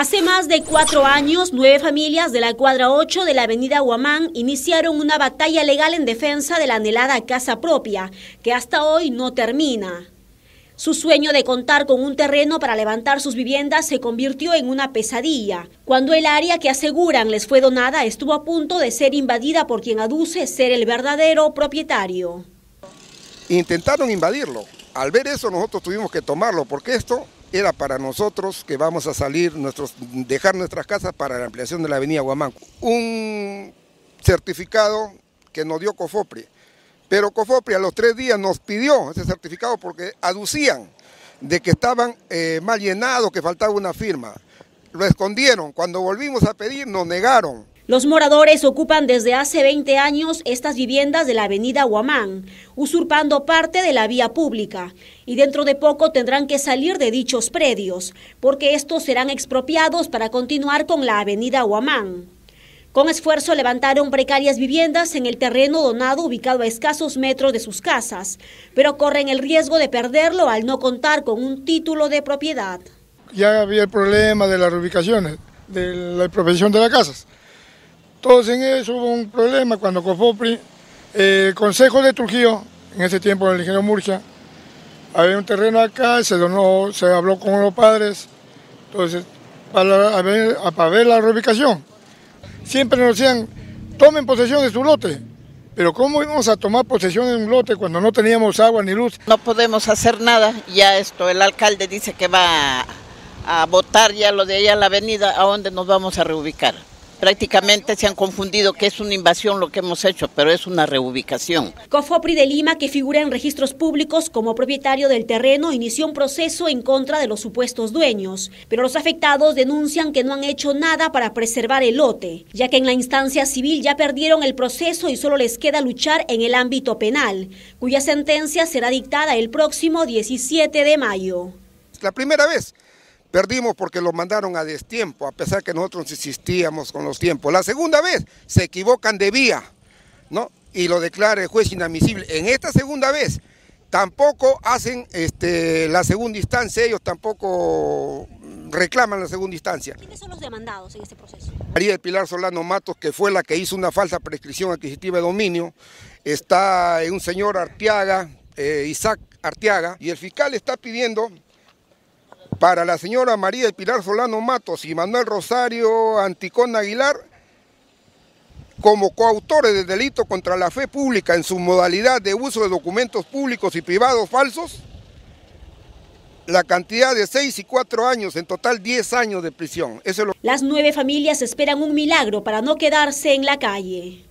Hace más de cuatro años, nueve familias de la cuadra 8 de la avenida Guamán iniciaron una batalla legal en defensa de la anhelada casa propia, que hasta hoy no termina. Su sueño de contar con un terreno para levantar sus viviendas se convirtió en una pesadilla, cuando el área que aseguran les fue donada estuvo a punto de ser invadida por quien aduce ser el verdadero propietario. Intentaron invadirlo. Al ver eso nosotros tuvimos que tomarlo, porque esto era para nosotros que vamos a salir, nuestros, dejar nuestras casas para la ampliación de la avenida Guamán Un certificado que nos dio Cofopri, pero Cofopri a los tres días nos pidió ese certificado porque aducían de que estaban eh, mal llenados, que faltaba una firma. Lo escondieron, cuando volvimos a pedir nos negaron. Los moradores ocupan desde hace 20 años estas viviendas de la avenida Huamán, usurpando parte de la vía pública, y dentro de poco tendrán que salir de dichos predios, porque estos serán expropiados para continuar con la avenida Huamán. Con esfuerzo levantaron precarias viviendas en el terreno donado ubicado a escasos metros de sus casas, pero corren el riesgo de perderlo al no contar con un título de propiedad. Ya había el problema de las reubicaciones, de la expropiación de las casas entonces en eso hubo un problema cuando COFOPRI, el Consejo de Trujillo, en ese tiempo el ingeniero Murcia, había un terreno acá, se donó, se habló con los padres, entonces para ver, la reubicación. Siempre nos decían, tomen posesión de su lote, pero ¿cómo íbamos a tomar posesión de un lote cuando no teníamos agua ni luz? No podemos hacer nada, ya esto, el alcalde dice que va a votar ya lo de allá en la avenida, a donde nos vamos a reubicar prácticamente se han confundido que es una invasión lo que hemos hecho, pero es una reubicación. Cofopri de Lima, que figura en registros públicos como propietario del terreno, inició un proceso en contra de los supuestos dueños, pero los afectados denuncian que no han hecho nada para preservar el lote, ya que en la instancia civil ya perdieron el proceso y solo les queda luchar en el ámbito penal, cuya sentencia será dictada el próximo 17 de mayo. La primera vez Perdimos porque lo mandaron a destiempo, a pesar que nosotros insistíamos con los tiempos. La segunda vez se equivocan de vía, ¿no? Y lo declara el juez inadmisible. En esta segunda vez tampoco hacen este, la segunda instancia, ellos tampoco reclaman la segunda instancia. ¿Quiénes son los demandados en este proceso? María Pilar Solano Matos, que fue la que hizo una falsa prescripción adquisitiva de dominio, está un señor Arteaga, eh, Isaac Arteaga, y el fiscal está pidiendo para la señora María de Pilar Solano Matos y Manuel Rosario Anticón Aguilar, como coautores de delito contra la fe pública en su modalidad de uso de documentos públicos y privados falsos, la cantidad de seis y cuatro años, en total diez años de prisión. Las nueve familias esperan un milagro para no quedarse en la calle.